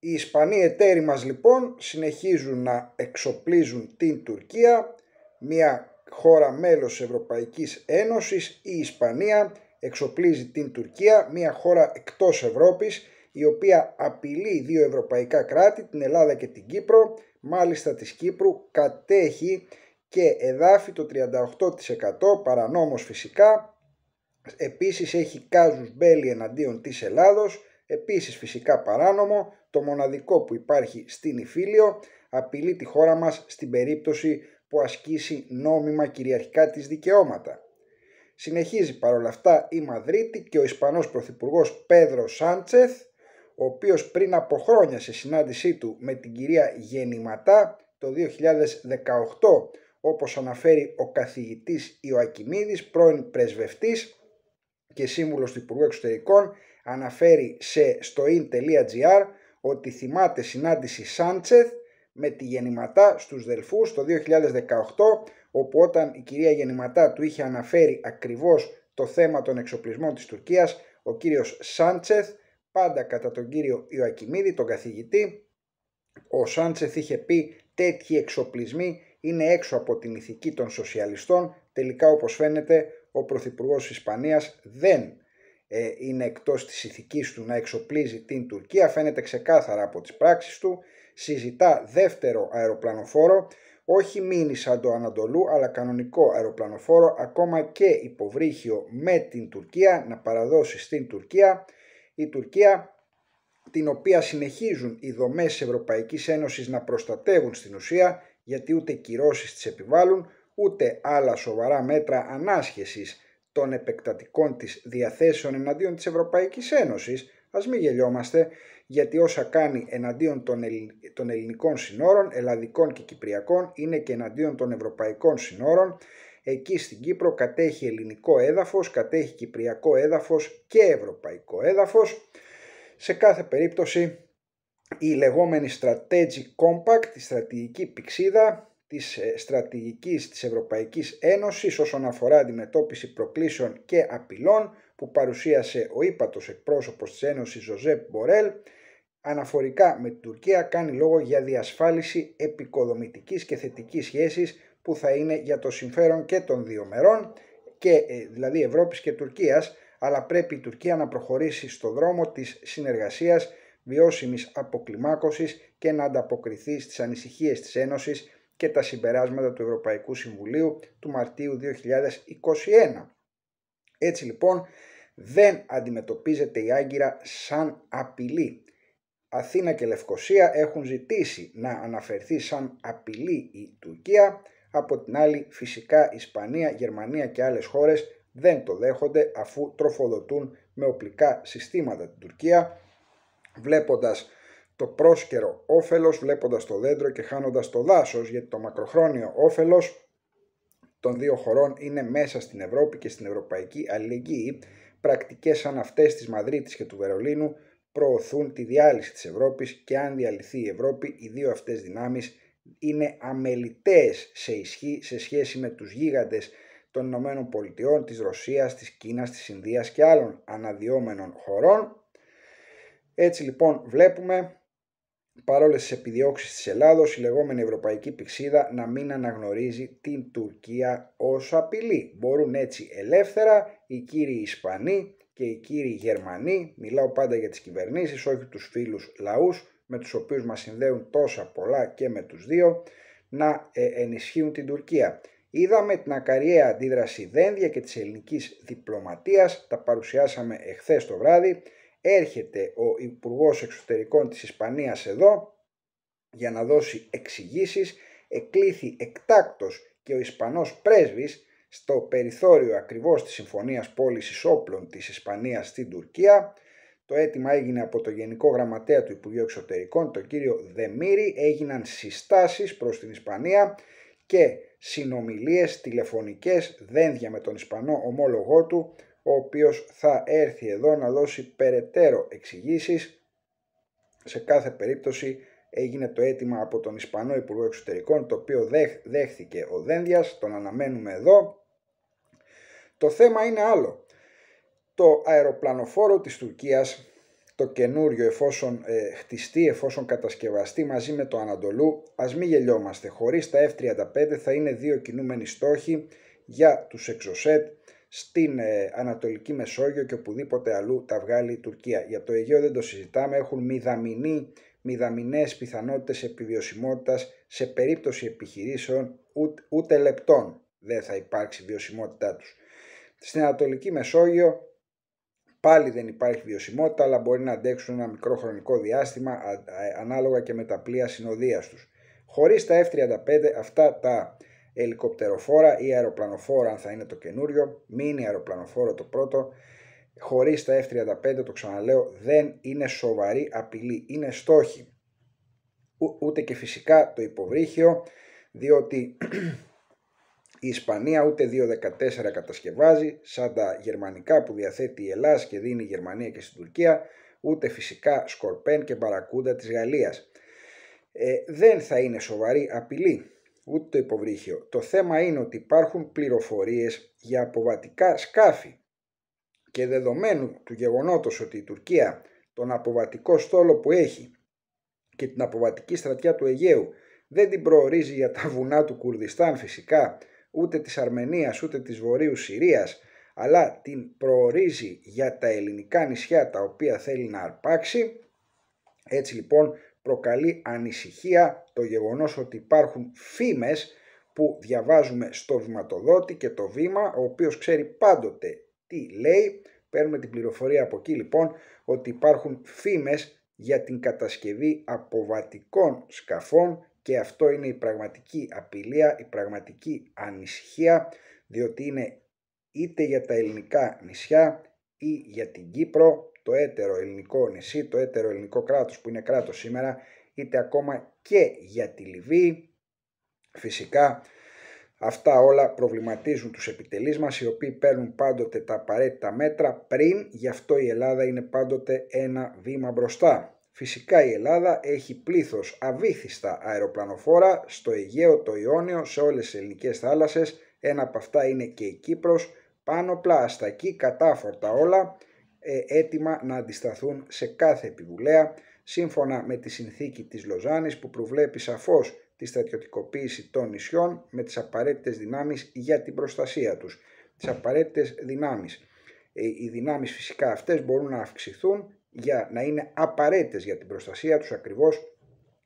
Οι Ισπανοί εταίροι μας λοιπόν συνεχίζουν να εξοπλίζουν την Τουρκία, μια χώρα μέλος της Ευρωπαϊκής Ένωσης, η Ισπανία εξοπλίζει την Τουρκία, μια χώρα εκτός Ευρώπης, η οποία απειλεί δύο ευρωπαϊκά κράτη, την Ελλάδα και την Κύπρο, μάλιστα της Κύπρου κατέχει και εδάφη το 38% παρανόμως φυσικά, επίσης έχει κάζους μπέλη εναντίον της Ελλάδος, Επίσης φυσικά παράνομο, το μοναδικό που υπάρχει στην Ιφίλιο απειλεί τη χώρα μας στην περίπτωση που ασκήσει νόμιμα κυριαρχικά τις δικαιώματα. Συνεχίζει παρόλα αυτά η Μαδρίτη και ο Ισπανός Πρωθυπουργός Πέδρο Σάντσεθ, ο οποίος πριν από χρόνια σε συνάντησή του με την κυρία Γεννηματά το 2018, όπως αναφέρει ο καθηγητής Ιωακημίδης, πρώην πρεσβευτής και σύμβουλος του Υπουργού Εξωτερικών, αναφέρει σε in.gr ότι θυμάται συνάντηση Σάντσεθ με τη Γεννηματά στους Δελφούς το 2018 όπου όταν η κυρία Γεννηματά του είχε αναφέρει ακριβώς το θέμα των εξοπλισμών της Τουρκίας ο κύριος Σάντσεθ πάντα κατά τον κύριο Ιωακημίδη τον καθηγητή ο Σάντσεθ είχε πει τέτοιοι εξοπλισμοί είναι έξω από την ηθική των σοσιαλιστών τελικά όπως φαίνεται ο Πρωθυπουργός της Ισπανίας δεν ε, είναι εκτός της ηθικής του να εξοπλίζει την Τουρκία φαίνεται ξεκάθαρα από τις πράξεις του συζητά δεύτερο αεροπλανοφόρο όχι μήνυ σαν το Ανατολού αλλά κανονικό αεροπλανοφόρο ακόμα και υποβρύχιο με την Τουρκία να παραδώσει στην Τουρκία η Τουρκία την οποία συνεχίζουν οι δομές Ευρωπαϊκής Ένωσης να προστατεύουν στην ουσία γιατί ούτε κυρώσεις τις επιβάλλουν ούτε άλλα σοβαρά μέτρα ανάσχεσης των επεκτατικών της διαθέσεων εναντίον της Ευρωπαϊκής Ένωσης, ας μην γελιόμαστε, γιατί όσα κάνει εναντίον των ελληνικών συνόρων, ελλαδικών και κυπριακών, είναι και εναντίον των ευρωπαϊκών συνόρων, Εκεί στην Κύπρο κατέχει ελληνικό έδαφος, κατέχει κυπριακό έδαφος και ευρωπαϊκό έδαφος. Σε κάθε περίπτωση η λεγόμενη strategic compact, η στρατηγική πηξίδα, της ε, στρατηγικής της Ευρωπαϊκής Ένωσης όσον αφορά αντιμετώπιση προκλήσεων και απειλών που παρουσίασε ο ύπατος εκπρόσωπος της Ένωσης Ζωζέπ Μπορέλ αναφορικά με την Τουρκία κάνει λόγο για διασφάλιση επικοδομητικής και θετικής σχέσης που θα είναι για το συμφέρον και των δύο μερών και ε, δηλαδή Ευρώπης και Τουρκίας αλλά πρέπει η Τουρκία να προχωρήσει στο δρόμο της συνεργασίας βιώσιμης αποκλιμάκωσης και να ανταποκριθεί στις ανησυχίες της Ένωσης και τα συμπεράσματα του Ευρωπαϊκού Συμβουλίου του Μαρτίου 2021. Έτσι λοιπόν δεν αντιμετωπίζεται η Άγκυρα σαν απειλή. Αθήνα και Λευκοσία έχουν ζητήσει να αναφερθεί σαν απειλή η Τουρκία, από την άλλη φυσικά Ισπανία, Γερμανία και άλλες χώρες δεν το δέχονται αφού τροφοδοτούν με οπλικά συστήματα την Τουρκία, βλέποντας το πρόσκαιρο όφελος βλέποντας το δέντρο και χάνοντας το δάσος γιατί το μακροχρόνιο όφελος των δύο χωρών είναι μέσα στην Ευρώπη και στην Ευρωπαϊκή Αλληλεγγύη. Πρακτικές σαν αυτές της Μαδρίτης και του Βερολίνου προωθούν τη διάλυση της Ευρώπης και αν διαλυθεί η Ευρώπη οι δύο αυτές δυνάμεις είναι αμελητές σε ισχύ σε σχέση με τους γίγαντες των Ηνωμένων Πολιτειών, της Ρωσίας, της Κίνας, της Ινδίας και άλλων αναδυόμενων χωρών. Έτσι λοιπόν βλέπουμε παρόλες τις επιδιώξεις της Ελλάδος, η λεγόμενη Ευρωπαϊκή Πηξίδα να μην αναγνωρίζει την Τουρκία ως απειλή. Μπορούν έτσι ελεύθερα οι κύριοι Ισπανοί και οι κύριοι Γερμανοί, μιλάω πάντα για τις κυβερνήσεις, όχι τους φίλους λαούς, με τους οποίους μας συνδέουν τόσα πολλά και με τους δύο, να ε, ενισχύουν την Τουρκία. Είδαμε την ακαριαία αντίδραση δένδια και της ελληνικής διπλωματίας, τα παρουσιάσαμε εχθές το βράδυ, έρχεται ο Υπουργός Εξωτερικών της Ισπανίας εδώ για να δώσει εξηγήσεις, εκλήθη εκτάκτος και ο Ισπανός πρέσβης στο περιθώριο ακριβώς της Συμφωνίας Πώλησης Όπλων της Ισπανίας στην Τουρκία. Το αίτημα έγινε από το Γενικό Γραμματέα του Υπουργείου Εξωτερικών, τον κύριο Δεμύρη, έγιναν συστάσεις προς την Ισπανία και συνομιλίες τηλεφωνικές δένδια με τον Ισπανό ομόλογό του ο οποίος θα έρθει εδώ να δώσει περαιτέρω εξηγήσεις. Σε κάθε περίπτωση έγινε το αίτημα από τον Ισπανό Υπουργό Εξωτερικών, το οποίο δέχθηκε ο Δένδιας, τον αναμένουμε εδώ. Το θέμα είναι άλλο. Το αεροπλανοφόρο της Τουρκίας, το καινούριο εφόσον ε, χτιστεί, εφόσον κατασκευαστεί μαζί με το Ανατολού, ας μην γελιόμαστε, χωρίς τα F-35 θα είναι δύο κινούμενοι στόχοι για τους εξωσέτ στην ε, Ανατολική Μεσόγειο και οπουδήποτε αλλού τα βγάλει η Τουρκία. Για το Αιγαίο δεν το συζητάμε, έχουν μηδαμινή, μηδαμινές πιθανότητες επιβιωσιμότητας σε περίπτωση επιχειρήσεων ούτε, ούτε λεπτών δεν θα υπάρξει βιωσιμότητά τους. Στην Ανατολική Μεσόγειο πάλι δεν υπάρχει βιωσιμότητα αλλά μπορεί να αντέξουν ένα μικρό χρονικό διάστημα ανάλογα και με τα πλοία συνοδείας τους. Χωρίς τα F-35 αυτά τα ελικοπτεροφόρα ή αεροπλανοφόρα αν θα είναι το καινούριο, μίνι αεροπλανοφόρο το πρώτο, χωρίς τα F-35 το ξαναλέω δεν είναι σοβαρή απειλή, είναι στόχη. Ούτε και φυσικά το υποβρύχιο διότι η Ισπανία ούτε 2.14 κατασκευάζει σαν τα γερμανικά που διαθέτει η Ελλάδα και δίνει η Γερμανία και στην Τουρκία ούτε φυσικά σκορπέν και μπαρακούντα της Γαλλίας. Ε, δεν θα είναι σοβαρή απειλή ούτε το υποβρύχιο. Το θέμα είναι ότι υπάρχουν πληροφορίες για αποβατικά σκάφη και δεδομένου του γεγονότος ότι η Τουρκία τον αποβατικό στόλο που έχει και την αποβατική στρατιά του Αιγαίου δεν την προορίζει για τα βουνά του Κουρδιστάν φυσικά, ούτε της Αρμενίας ούτε της Βορείου Συρίας, αλλά την προορίζει για τα ελληνικά νησιά τα οποία θέλει να αρπάξει. Έτσι λοιπόν προκαλεί ανησυχία το γεγονός ότι υπάρχουν φήμες που διαβάζουμε στο βηματοδότη και το βήμα, ο οποίος ξέρει πάντοτε τι λέει. Παίρνουμε την πληροφορία από εκεί λοιπόν ότι υπάρχουν φήμες για την κατασκευή αποβατικών σκαφών και αυτό είναι η πραγματική απειλία, η πραγματική ανησυχία, διότι είναι είτε για τα ελληνικά νησιά ή για την Κύπρο, το έτερο ελληνικό νησί, το έτερο ελληνικό κράτος που είναι κράτος σήμερα, είτε ακόμα και για τη Λιβύη. Φυσικά αυτά όλα προβληματίζουν τους επιτελείς μας οι οποίοι παίρνουν πάντοτε τα απαραίτητα μέτρα πριν, γι' αυτό η Ελλάδα είναι πάντοτε ένα βήμα μπροστά. Φυσικά η Ελλάδα έχει πλήθος αβήθιστα αεροπλανοφόρα στο Αιγαίο, το Ιόνιο, σε όλες τις ελληνικές θάλασσες. Ένα από αυτά είναι και η Κύπρος πάνω πλάστα εκεί κατάφορτα όλα ε, έτοιμα να αντισταθούν σε κάθε επιβουλέα σύμφωνα με τη συνθήκη της Λοζάνης που προβλέπει σαφώς τη στρατιωτικοποίηση των νησιών με τις απαραίτητες δυνάμεις για την προστασία τους. Τις απαραίτητες δυνάμεις. Ε, οι δυνάμεις φυσικά αυτές μπορούν να αυξηθούν για να είναι απαραίτητες για την προστασία τους ακριβώς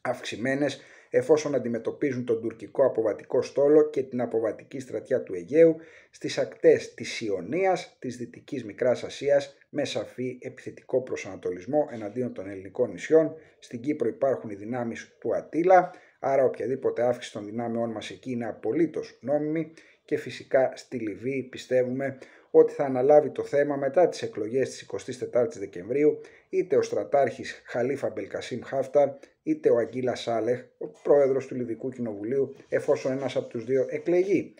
αυξημένες εφόσον αντιμετωπίζουν τον τουρκικό αποβατικό στόλο και την αποβατική στρατιά του Αιγαίου στις ακτές της Ιωνίας, της Δυτικής Μικράς Ασίας με σαφή επιθετικό προσανατολισμό εναντίον των ελληνικών νησιών. Στην Κύπρο υπάρχουν οι δυνάμεις του Ατήλα, άρα οποιαδήποτε αύξηση των δυνάμεών μας εκεί είναι απολύτως νόμιμη και φυσικά στη Λιβύη πιστεύουμε ότι θα αναλάβει το θέμα μετά τις εκλογές της 24ης Δεκεμβρίου είτε ο στρατάρχης Χαλίφα Μπελκασίμ Χάφταρ είτε ο Αγγίλα Σάλεχ, ο πρόεδρος του Λιβικού Κοινοβουλίου εφόσον ένας από τους δύο εκλεγεί.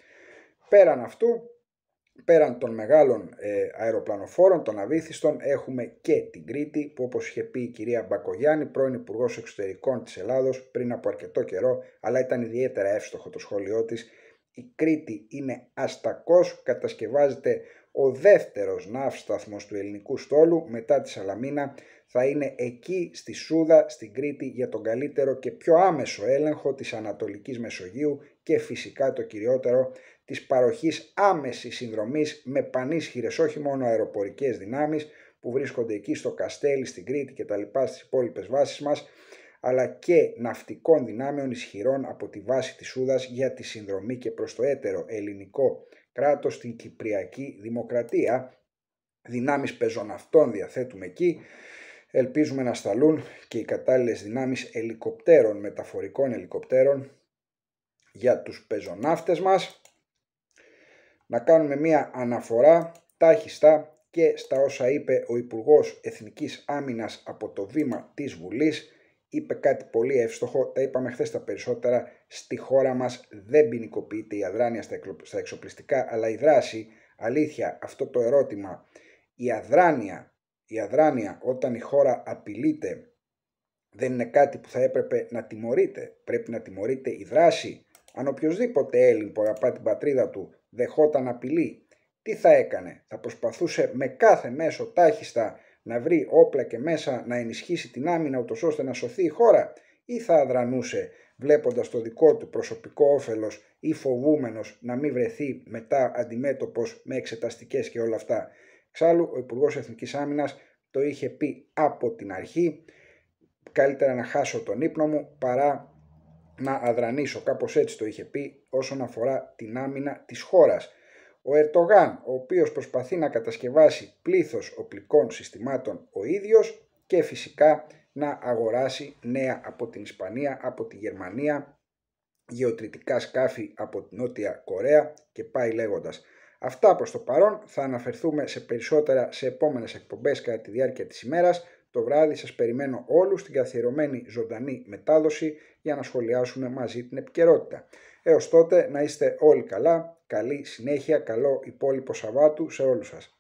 Πέραν αυτού, πέραν των μεγάλων ε, αεροπλανοφόρων, των αβήθιστων, έχουμε και την Κρήτη που όπως είχε πει η κυρία Μπακογιάννη, πρώην Υπουργός Εξωτερικών της Ελλάδος πριν από αρκετό καιρό, αλλά ήταν ιδιαίτερα εύστοχο το σχόλιο της, η Κρήτη είναι αστακός, κατασκευάζεται ο δεύτερος ναύσταθμος του ελληνικού στόλου μετά τη Σαλαμίνα θα είναι εκεί στη Σούδα στην Κρήτη για τον καλύτερο και πιο άμεσο έλεγχο της Ανατολικής Μεσογείου και φυσικά το κυριότερο της παροχής άμεσης συνδρομής με πανίσχυρες όχι μόνο αεροπορικές δυνάμεις που βρίσκονται εκεί στο Καστέλι, στην Κρήτη και τα λοιπά στις υπόλοιπες βάσεις μας αλλά και ναυτικών δυνάμεων ισχυρών από τη βάση της Σούδας για τη συνδρομή και προς το έτερο ελληνικό κράτος στην Κυπριακή Δημοκρατία. Δυνάμεις πεζοναυτών διαθέτουμε εκεί. Ελπίζουμε να σταλούν και οι κατάλληλες δυνάμεις ελικοπτέρων, μεταφορικών ελικοπτέρων για τους πεζοναύτες μας. Να κάνουμε μία αναφορά τάχιστα και στα όσα είπε ο Υπουργός Εθνικής Άμυνας από το βήμα της Βουλής είπε κάτι πολύ εύστοχο, τα είπαμε χθες τα περισσότερα, στη χώρα μας δεν ποινικοποιείται η αδράνεια στα εξοπλιστικά, αλλά η δράση, αλήθεια, αυτό το ερώτημα, η αδράνεια, η αδράνεια όταν η χώρα απειλείται, δεν είναι κάτι που θα έπρεπε να τιμωρείται. Πρέπει να τιμωρείται η δράση. Αν οποιοδήποτε Έλλην που αγαπά την πατρίδα του δεχόταν απειλή, τι θα έκανε, θα προσπαθούσε με κάθε μέσο τάχιστα να βρει όπλα και μέσα να ενισχύσει την άμυνα ούτως ώστε να σωθεί η χώρα ή θα αδρανούσε βλέποντας το δικό του προσωπικό όφελος ή φοβούμενος να μην βρεθεί μετά αντιμέτωπος με εξεταστικές και όλα αυτά. Εξάλλου ο Υπουργός Εθνικής Άμυνας το είχε πει από την αρχή καλύτερα να χάσω τον ύπνο μου παρά να αδρανήσω, Κάπως έτσι το είχε πει όσον αφορά την άμυνα της χώρας. Ο Ερτογάν, ο οποίος προσπαθεί να κατασκευάσει πλήθος οπλικών συστημάτων ο ίδιος και φυσικά να αγοράσει νέα από την Ισπανία, από τη Γερμανία, γεωτρητικά σκάφη από την Νότια Κορέα και πάει λέγοντας. Αυτά προς το παρόν θα αναφερθούμε σε περισσότερα σε επόμενες εκπομπές κατά τη διάρκεια της ημέρας. Το βράδυ σας περιμένω όλους στην καθιερωμένη ζωντανή μετάδοση για να σχολιάσουμε μαζί την επικαιρότητα. Έως τότε να είστε όλοι καλά, καλή συνέχεια, καλό υπόλοιπο Σαββάτου σε όλους σας.